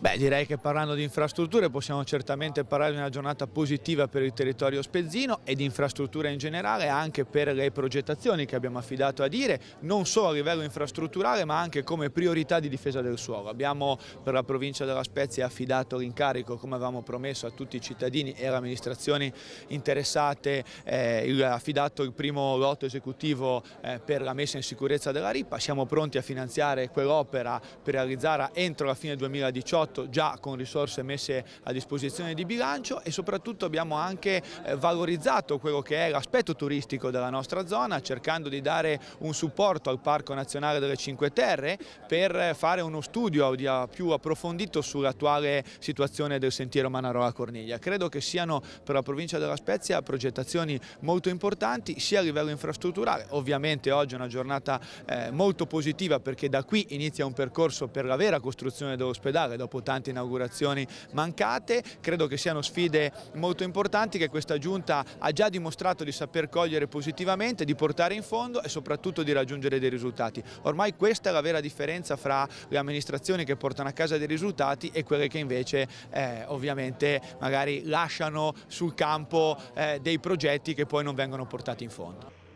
Beh, direi che parlando di infrastrutture possiamo certamente parlare di una giornata positiva per il territorio spezzino e di infrastrutture in generale anche per le progettazioni che abbiamo affidato a dire, non solo a livello infrastrutturale ma anche come priorità di difesa del suolo. Abbiamo per la provincia della Spezia affidato l'incarico, come avevamo promesso a tutti i cittadini e alle amministrazioni interessate, eh, il, affidato il primo lotto esecutivo eh, per la messa in sicurezza della RIPA. siamo pronti a finanziare quell'opera per realizzarla entro la fine 2018 fatto già con risorse messe a disposizione di bilancio e soprattutto abbiamo anche eh, valorizzato quello che è l'aspetto turistico della nostra zona cercando di dare un supporto al Parco Nazionale delle Cinque Terre per fare uno studio ah, più approfondito sull'attuale situazione del sentiero Manarola-Corniglia. Credo che siano per la provincia della Spezia progettazioni molto importanti sia a livello infrastrutturale, ovviamente oggi è una giornata eh, molto positiva perché da qui inizia un percorso per la vera costruzione dell'ospedale dopo tante inaugurazioni mancate, credo che siano sfide molto importanti che questa giunta ha già dimostrato di saper cogliere positivamente, di portare in fondo e soprattutto di raggiungere dei risultati. Ormai questa è la vera differenza fra le amministrazioni che portano a casa dei risultati e quelle che invece eh, ovviamente magari lasciano sul campo eh, dei progetti che poi non vengono portati in fondo.